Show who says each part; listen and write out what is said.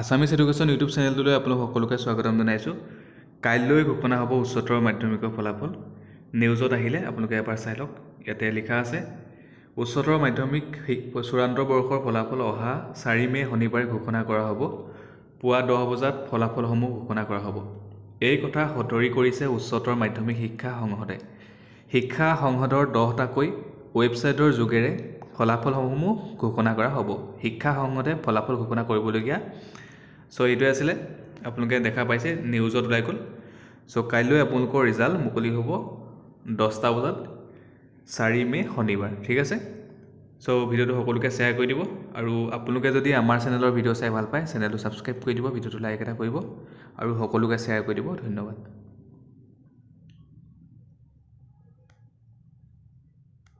Speaker 1: Assamese education YouTube চেনেলটোলৈ আপোনালোক সকলোকে স্বাগতম জনাইছোঁ কাইলৈ ঘোষণা হ'ব উচ্চতৰ মাধ্যমিকৰ ফলাফল নিউজত আহিলে আপোনালোকে এবাৰ চাই লওক ইয়াতে লিখা আছে উচ্চতৰ মাধ্যমিক চূড়ান্ত বৰ্ষৰ ফলাফল অহা চাৰি মে' শনিবাৰে ঘোষণা কৰা হ'ব পুৱা দহ বজাত ফলাফলসমূহ ঘোষণা কৰা হ'ব এই কথা সদৰি কৰিছে উচ্চতৰ মাধ্যমিক শিক্ষা সংসদে শিক্ষা সংসদৰ দহটাকৈ ৱেবছাইটৰ যোগেৰে ফলাফলসমূহ ঘোষণা কৰা হ'ব শিক্ষা সংসদে ফলাফল ঘোষণা কৰিবলগীয়া সো এইটোৱে আছিলে আপোনালোকে দেখা পাইছে নিউজত ওলাই গ'ল সো কাইলৈ আপোনালোকৰ ৰিজাল্ট মুকলি হ'ব দহটা বজাত চাৰি মে' শনিবাৰ ঠিক আছে সো ভিডিঅ'টো সকলোকে শ্বেয়াৰ কৰি দিব আৰু আপোনালোকে যদি আমাৰ চেনেলৰ ভিডিঅ' চাই ভাল পায় চেনেলটো ছাবস্ক্ৰাইব কৰি দিব ভিডিঅ'টো লাইক এটা কৰিব আৰু সকলোকে শ্বেয়াৰ কৰি দিব ধন্যবাদ